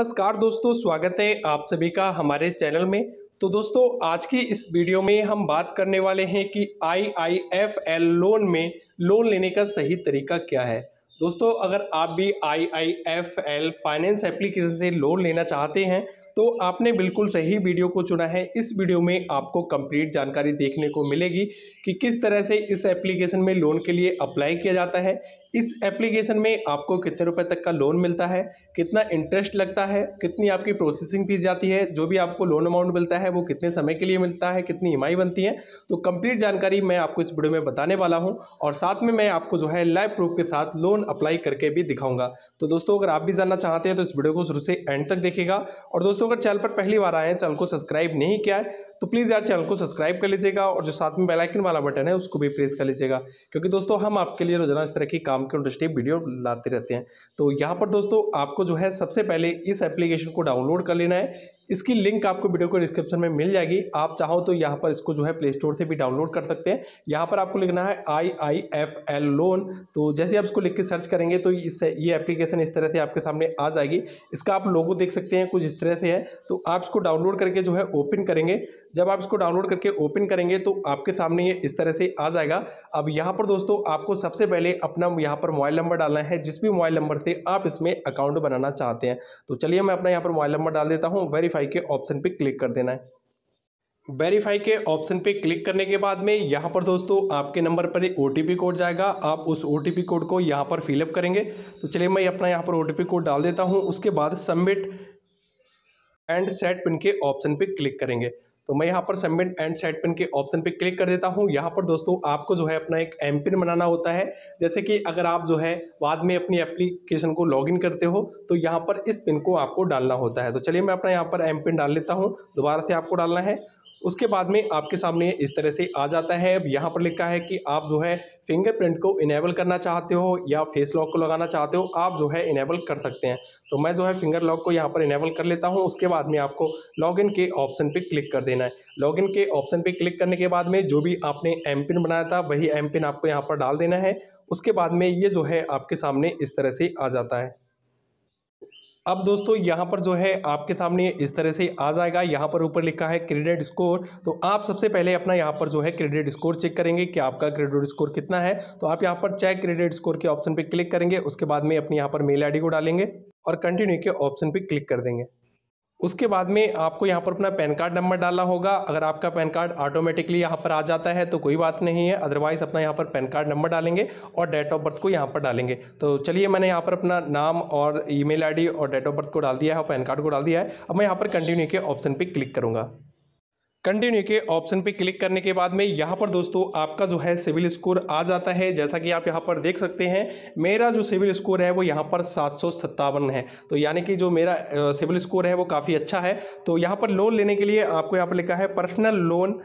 नमस्कार दोस्तों स्वागत है आप सभी का हमारे चैनल में तो दोस्तों आज की इस वीडियो में हम बात करने वाले हैं कि आईआईएफएल लोन में लोन लेने का सही तरीका क्या है दोस्तों अगर आप भी आईआईएफएल फाइनेंस एप्लीकेशन से लोन लेना चाहते हैं तो आपने बिल्कुल सही वीडियो को चुना है इस वीडियो में आपको कंप्लीट जानकारी देखने को मिलेगी कि किस तरह से इस एप्लीकेशन में लोन के लिए अप्लाई किया जाता है इस एप्लीकेशन में आपको कितने रुपए तक का लोन मिलता है कितना इंटरेस्ट लगता है कितनी आपकी प्रोसेसिंग फीस जाती है जो भी आपको लोन अमाउंट मिलता है वो कितने समय के लिए मिलता है कितनी ई e बनती है तो कंप्लीट जानकारी मैं आपको इस वीडियो में बताने वाला हूँ और साथ में मैं आपको जो है लाइव प्रूफ के साथ लोन अप्लाई करके भी दिखाऊंगा तो दोस्तों अगर आप भी जानना चाहते हैं तो इस वीडियो को शुरू से एंड तक देखेगा और दोस्तों अगर चैनल पर पहली बार आए हैं चैनल को सब्सक्राइब नहीं किया है तो प्लीज़ यार चैनल को सब्सक्राइब कर लीजिएगा और जो साथ में बेलाइकन वाला बटन है उसको भी प्रेस कर लीजिएगा क्योंकि दोस्तों हम आपके लिए रोजाना इस तरह की काम के इंटरेस्टिंग वीडियो लाते रहते हैं तो यहाँ पर दोस्तों आपको जो है सबसे पहले इस एप्लीकेशन को डाउनलोड कर लेना है इसकी लिंक आपको वीडियो को डिस्क्रिप्शन में मिल जाएगी आप चाहो तो यहाँ पर इसको जो है प्ले स्टोर से भी डाउनलोड कर सकते हैं यहाँ पर आपको लिखना है I I F L loan तो जैसे आप इसको लिख के सर्च करेंगे तो इससे ये एप्लीकेशन इस तरह से आपके सामने आ जाएगी इसका आप लोगो देख सकते हैं कुछ इस तरह से है तो आप इसको डाउनलोड करके जो है ओपन करेंगे जब आप इसको डाउनलोड करके ओपन करेंगे तो आपके सामने ये इस तरह से आ जाएगा अब यहाँ पर दोस्तों आपको सबसे पहले अपना यहाँ पर मोबाइल नंबर डालना है जिस भी मोबाइल नंबर से आप इसमें अकाउंट बनाना चाहते हैं तो चलिए मैं अपना यहाँ पर मोबाइल नंबर डाल देता हूँ वेरीफाई वेरीफाई के ऑप्शन पर क्लिक कर देना है वेरीफाई के ऑप्शन पे क्लिक करने के बाद में यहाँ पर दोस्तों आपके नंबर पर ओ कोड जाएगा आप उस ओ कोड को यहाँ पर फिलअप करेंगे तो चलिए मैं अपना यहाँ पर ओ कोड डाल देता हूँ उसके बाद सबमिट एंड सेट पिन के ऑप्शन पे क्लिक करेंगे तो मैं यहाँ पर सबमिट एंड सेट पिन के ऑप्शन पे क्लिक कर देता हूँ यहाँ पर दोस्तों आपको जो है अपना एक एम पिन बनाना होता है जैसे कि अगर आप जो है बाद में अपनी एप्लीकेशन को लॉगिन करते हो तो यहाँ पर इस पिन को आपको डालना होता है तो चलिए मैं अपना यहाँ पर एम पिन डाल लेता हूँ दोबारा से आपको डालना है उसके बाद में आपके सामने इस तरह से आ जाता है अब यहाँ पर लिखा है कि आप जो है फिंगरप्रिंट को इनेबल करना चाहते हो या फेस लॉक को लगाना चाहते हो आप जो है इनेबल कर सकते हैं तो मैं जो है फिंगर लॉक को यहाँ पर इनेबल कर लेता हूँ उसके बाद में आपको लॉगिन के ऑप्शन पे क्लिक कर देना है लॉगिन के ऑप्शन पे क्लिक करने के बाद में जो भी आपने एम पिन बनाया था वही एम पिन आपको यहाँ पर डाल देना है उसके बाद में ये जो है आपके सामने इस तरह से आ जाता है अब दोस्तों यहाँ पर जो है आपके सामने इस तरह से आ जाएगा यहाँ पर ऊपर लिखा है क्रेडिट स्कोर तो आप सबसे पहले अपना यहाँ पर जो है क्रेडिट स्कोर चेक करेंगे कि आपका क्रेडिट स्कोर कितना है तो आप यहाँ पर चेक क्रेडिट स्कोर के ऑप्शन पर क्लिक करेंगे उसके बाद में अपनी यहाँ पर मेल आई को डालेंगे और कंटिन्यू के ऑप्शन पर क्लिक कर देंगे उसके बाद में आपको यहाँ पर अपना पैन कार्ड नंबर डालना होगा अगर आपका पैन कार्ड ऑटोमेटिकली यहाँ पर आ जाता है तो कोई बात नहीं है अदरवाइज़ अपना यहाँ पर पैन कार्ड नंबर डालेंगे और डेट ऑफ बर्थ को यहाँ पर डालेंगे तो चलिए मैंने यहाँ पर अपना नाम और ईमेल आईडी और डेट ऑफ बर्थ को डाल दिया है और पैन कार्ड को डाल दिया है अब मैं यहाँ पर कंटिन्यू के ऑप्शन पर क्लिक करूँगा कंटिन्यू के ऑप्शन पे क्लिक करने के बाद में यहाँ पर दोस्तों आपका जो है सिविल स्कोर आ जाता है जैसा कि आप यहाँ पर देख सकते हैं मेरा जो सिविल स्कोर है वो यहाँ पर सात है तो यानी कि जो मेरा सिविल स्कोर है वो काफ़ी अच्छा है तो यहाँ पर लोन लेने के लिए आपको यहाँ पर लिखा है personal loan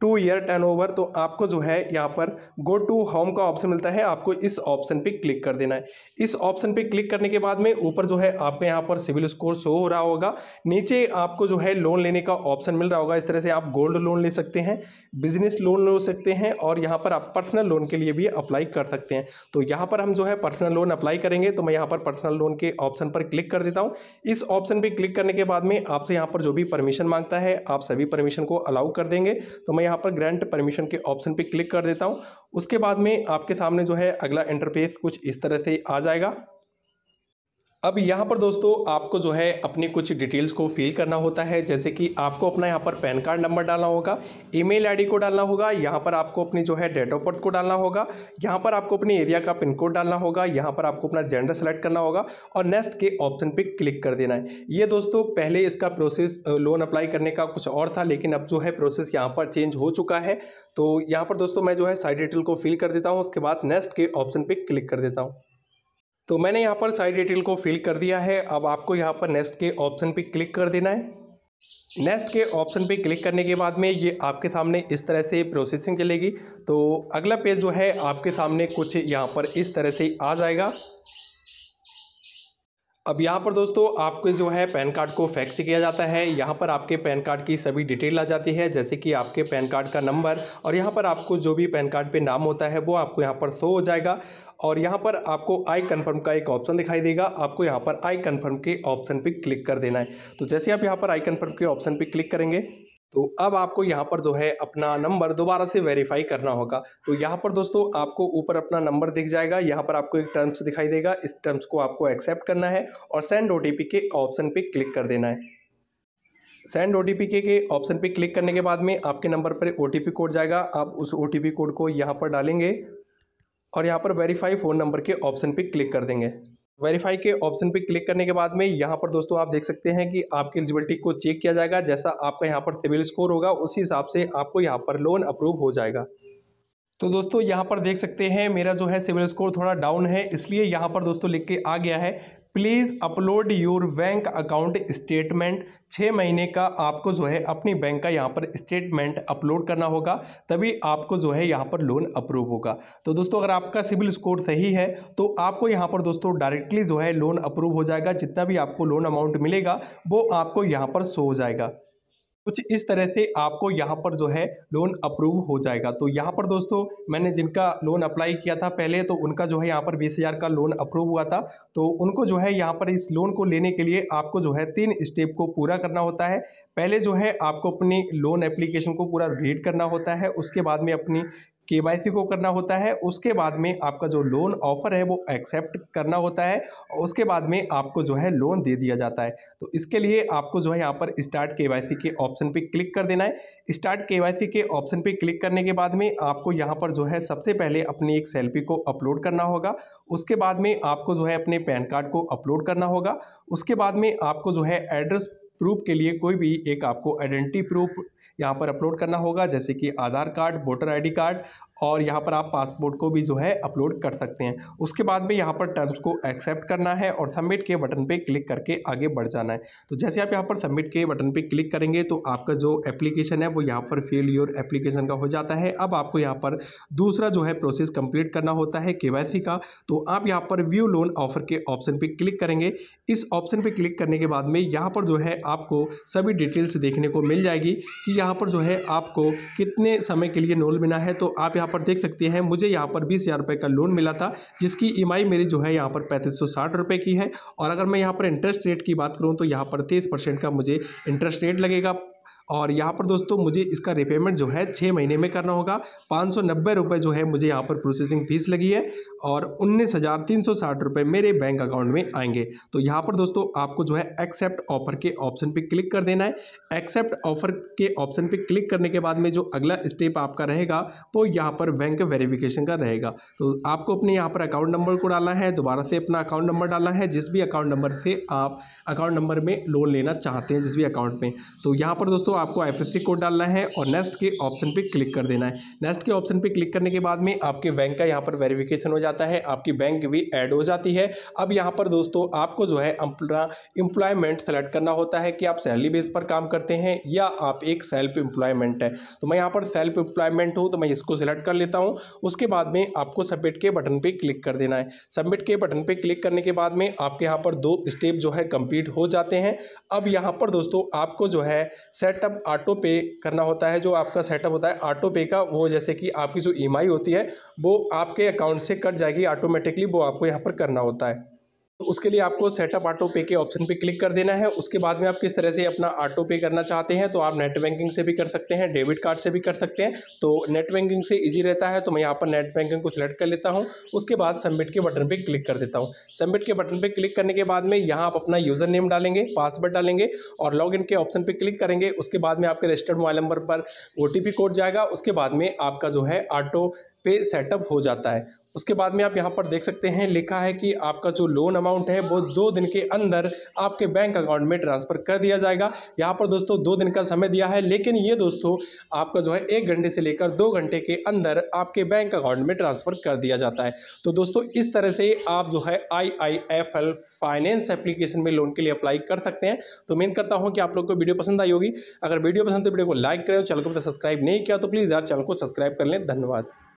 two year turn over तो आपको जो है यहाँ पर गो टू होम का ऑप्शन मिलता है आपको इस ऑप्शन पे क्लिक कर देना है इस ऑप्शन पे क्लिक करने के बाद में ऊपर जो है आपके यहाँ पर सिविल स्कोर शो हो रहा होगा नीचे आपको जो है लोन लेने का ऑप्शन मिल रहा होगा इस तरह से आप गोल्ड लोन ले सकते हैं बिजनेस लोन ले सकते हैं और यहाँ पर आप पर्सनल लोन के लिए भी अप्लाई कर सकते हैं तो यहाँ पर हम जो है पर्सनल लोन अप्लाई करेंगे तो मैं यहाँ पर पर्सनल लोन के ऑप्शन पर क्लिक कर देता हूँ इस ऑप्शन पर क्लिक करने के बाद में आपसे यहाँ पर जो भी परमिशन मांगता है आप सभी परमिशन को अलाउ कर देंगे तो मैं यहाँ पर ग्रांट परमिशन के ऑप्शन पे क्लिक कर देता हूँ उसके बाद में आपके सामने जो है अगला इंटरफेस कुछ इस तरह से आ जाएगा अब यहाँ पर दोस्तों आपको जो है अपनी कुछ डिटेल्स को फिल करना होता है जैसे कि आपको अपना यहाँ पर पैन कार्ड नंबर डालना होगा ईमेल आईडी को डालना होगा यहाँ पर आपको अपनी जो है डेट ऑफ बर्थ को डालना होगा यहाँ पर आपको अपने एरिया का पिन कोड डालना होगा यहाँ पर आपको अपना जेंडर सेलेक्ट करना होगा और नेक्स्ट के ऑप्शन पर क्लिक कर देना है ये दोस्तों पहले इसका प्रोसेस लोन अप्लाई करने का कुछ और था लेकिन अब जो है प्रोसेस यहाँ पर चेंज हो चुका है तो यहाँ पर दोस्तों मैं जो है साइड डिटेल को फिल कर देता हूँ उसके बाद नेक्स्ट के ऑप्शन पर क्लिक कर देता हूँ तो मैंने यहाँ पर सारी डिटेल को फिल कर दिया है अब आपको यहाँ पर नेक्स्ट के ऑप्शन पे क्लिक कर देना है नेक्स्ट के ऑप्शन पे क्लिक करने के बाद में ये आपके सामने इस तरह से प्रोसेसिंग चलेगी तो अगला पेज जो है आपके सामने कुछ यहाँ पर इस तरह से आ जाएगा अब यहाँ पर दोस्तों आपके जो है पैन कार्ड को फैक्च किया जाता है यहाँ पर आपके पैन कार्ड की सभी डिटेल आ जाती है जैसे कि आपके पैन कार्ड का नंबर और यहाँ पर आपको जो भी पैन कार्ड पे नाम होता है वो आपको यहाँ पर शो हो जाएगा और यहाँ पर आपको आई कन्फर्म का एक ऑप्शन दिखाई देगा आपको यहाँ पर आई कन्फर्म के ऑप्शन पर क्लिक कर देना है तो जैसे आप यहाँ पर आई कन्फर्म के ऑप्शन पर क्लिक करेंगे तो अब आपको यहाँ पर जो है अपना नंबर दोबारा से वेरीफाई करना होगा तो यहाँ पर दोस्तों आपको ऊपर अपना नंबर दिख जाएगा यहाँ पर आपको एक टर्म्स दिखाई देगा इस टर्म्स को आपको एक्सेप्ट करना है और सेंड ओ के ऑप्शन पे क्लिक कर देना है सेंड ओ के ऑप्शन पे क्लिक करने के बाद में आपके नंबर पर ओ कोड जाएगा आप उस ओ कोड को यहाँ पर डालेंगे और यहाँ पर वेरीफाई फ़ोन नंबर के ऑप्शन पे क्लिक कर देंगे वेरीफाई के ऑप्शन पे क्लिक करने के बाद में यहाँ पर दोस्तों आप देख सकते हैं कि आपकी एलिजिबिलिटी को चेक किया जाएगा जैसा आपका यहाँ पर सिविल स्कोर होगा उसी हिसाब से आपको यहाँ पर लोन अप्रूव हो जाएगा तो दोस्तों यहाँ पर देख सकते हैं मेरा जो है सिविल स्कोर थोड़ा डाउन है इसलिए यहाँ पर दोस्तों लिख के आ गया है please upload your bank account statement छः महीने का आपको जो है अपनी बैंक का यहाँ पर स्टेटमेंट अपलोड करना होगा तभी आपको जो है यहाँ पर लोन अप्रूव होगा तो दोस्तों अगर आपका सिविल स्कोर सही है तो आपको यहाँ पर दोस्तों डायरेक्टली जो है लोन अप्रूव हो जाएगा जितना भी आपको लोन अमाउंट मिलेगा वो आपको यहाँ पर शो हो जाएगा कुछ इस तरह से आपको यहाँ पर जो है लोन अप्रूव हो जाएगा तो यहाँ पर दोस्तों मैंने जिनका लोन अप्लाई किया था पहले तो उनका जो है यहाँ पर बीस हज़ार का लोन अप्रूव हुआ था तो उनको जो है यहाँ पर इस लोन को लेने के लिए आपको जो है तीन स्टेप को पूरा करना होता है पहले जो है आपको अपनी लोन एप्लीकेशन को पूरा रीड करना होता है उसके बाद में अपनी के को करना होता है उसके बाद में आपका जो लोन ऑफर है वो एक्सेप्ट करना होता है और उसके बाद में आपको जो है लोन दे दिया जाता है तो इसके लिए आपको जो है यहाँ पर स्टार्ट के के ऑप्शन पे क्लिक कर देना है स्टार्ट के के ऑप्शन पे क्लिक करने के बाद में आपको यहाँ पर जो है सबसे पहले अपनी एक सेल्फी को अपलोड करना होगा उसके बाद में आपको जो है अपने पैन कार्ड को अपलोड करना होगा उसके बाद में आपको जो है एड्रेस प्रूफ के लिए कोई भी एक आपको आइडेंटिटी प्रूफ यहाँ पर अपलोड करना होगा जैसे कि Aadhaar card voter ID card और यहाँ पर आप पासपोर्ट को भी जो है अपलोड कर सकते हैं उसके बाद में यहाँ पर टर्म्स को एक्सेप्ट करना है और सबमिट के बटन पर क्लिक करके आगे बढ़ जाना है तो जैसे आप यहाँ पर सबमिट के बटन पर क्लिक करेंगे तो आपका जो एप्लीकेशन है वो यहाँ पर फेल योर एप्लीकेशन का हो जाता है अब आपको यहाँ पर दूसरा जो है प्रोसेस कंप्लीट करना होता है के का तो आप यहाँ पर व्यू लोन ऑफर के ऑप्शन पर क्लिक करेंगे इस ऑप्शन पर क्लिक करने के बाद में यहाँ पर जो है आपको सभी डिटेल्स देखने को मिल जाएगी कि यहाँ पर जो है आपको कितने समय के लिए लोन मिला है तो आप यहाँ पर देख सकते हैं मुझे यहाँ पर बीस हज़ार रुपये का लोन मिला था जिसकी ई e मेरी जो है यहाँ पर पैंतीस सौ साठ रुपये की है और अगर मैं यहाँ पर इंटरेस्ट रेट की बात करूँ तो यहाँ पर तेईस परसेंट का मुझे इंटरेस्ट रेट लगेगा और यहाँ पर दोस्तों मुझे इसका रिपेमेंट जो है छः महीने में करना होगा पाँच सौ नब्बे रुपये जो है मुझे यहाँ पर प्रोसेसिंग फ़ीस लगी है और उन्नीस हज़ार तीन सौ साठ रुपये मेरे बैंक अकाउंट में आएंगे तो यहाँ पर दोस्तों आपको जो है एक्सेप्ट ऑफर के ऑप्शन पर क्लिक कर देना है एक्सेप्ट ऑफर के ऑप्शन पर क्लिक करने के बाद में जो अगला स्टेप आपका रहेगा वो यहाँ पर बैंक वेरिफिकेशन का रहेगा तो आपको अपने यहाँ पर अकाउंट नंबर को डालना है दोबारा से अपना अकाउंट नंबर डालना है जिस भी अकाउंट नंबर से आप अकाउंट नंबर में लोन लेना चाहते हैं जिस भी अकाउंट में तो यहाँ पर दोस्तों आपको आईएफएससी कोड डालना है और नेक्स्ट के ऑप्शन पे क्लिक कर देना है नेक्स्ट के ऑप्शन पे क्लिक करने के बाद में आपके बैंक का यहाँ पर वेरिफिकेशन हो जाता है आपकी बैंक भी ऐड हो जाती है अब यहाँ पर दोस्तों आपको जो है अपना एम्प्लॉयमेंट सेलेक्ट करना होता है कि आप सैलरी बेस पर काम करते हैं या आप एक सेल्फ एम्प्लॉयमेंट है तो मैं यहाँ पर सेल्फ एम्प्लॉयमेंट हूँ तो मैं इसको सिलेक्ट कर लेता हूँ उसके बाद में आपको सबमिट के बटन पर क्लिक कर देना है सबमिट के बटन पर क्लिक करने के बाद में आपके यहाँ पर दो स्टेप जो है कंप्लीट हो जाते हैं अब यहाँ पर दोस्तों आपको जो है सेटअप आप ऑटो पे करना होता है जो आपका सेटअप होता है ऑटो पे का वो जैसे कि आपकी जो ई e होती है वो आपके अकाउंट से कट जाएगी ऑटोमेटिकली वो आपको यहाँ पर करना होता है तो उसके लिए आपको सेटअप ऑटो पे के ऑप्शन पे क्लिक कर देना है उसके बाद में आप किस तरह से अपना ऑटो पे करना चाहते हैं तो आप नेट बैंकिंग से भी कर सकते हैं डेबिट कार्ड से भी कर सकते हैं तो नेट बैंकिंग से इजी रहता है तो मैं यहाँ पर नेट बैंकिंग को सिलेक्ट कर लेता हूँ उसके बाद सबमिट के बटन पर क्लिक कर देता हूँ सबमिट के बटन पर क्लिक करने के बाद में यहाँ आप अपना यूज़र नेम डालेंगे पासवर्ड डालेंगे और लॉग के ऑप्शन पर क्लिक करेंगे उसके बाद में आपके रजिस्टर्ड मोबाइल नंबर पर ओ कोड जाएगा उसके बाद में आपका जो है ऑटो पे सेटअप हो जाता है उसके बाद में आप यहाँ पर देख सकते हैं लिखा है कि आपका जो लोन अमाउंट है वो दो दिन के अंदर आपके बैंक अकाउंट में ट्रांसफ़र कर दिया जाएगा यहाँ पर दोस्तों दो दिन का समय दिया है लेकिन ये दोस्तों आपका जो है एक घंटे से लेकर दो घंटे के अंदर आपके बैंक अकाउंट में ट्रांसफ़र कर दिया जाता है तो दोस्तों इस तरह से आप जो है I I F L finance application में लोन के लिए अप्लाई कर सकते हैं तो उम्मीद करता हूँ कि आप लोग को वीडियो पसंद आई होगी अगर वीडियो पसंद तो वीडियो को लाइक करें चैनल को सब्सक्राइब नहीं किया तो प्लीज़ यार चैनल को सब्सक्राइब कर लें धन्यवाद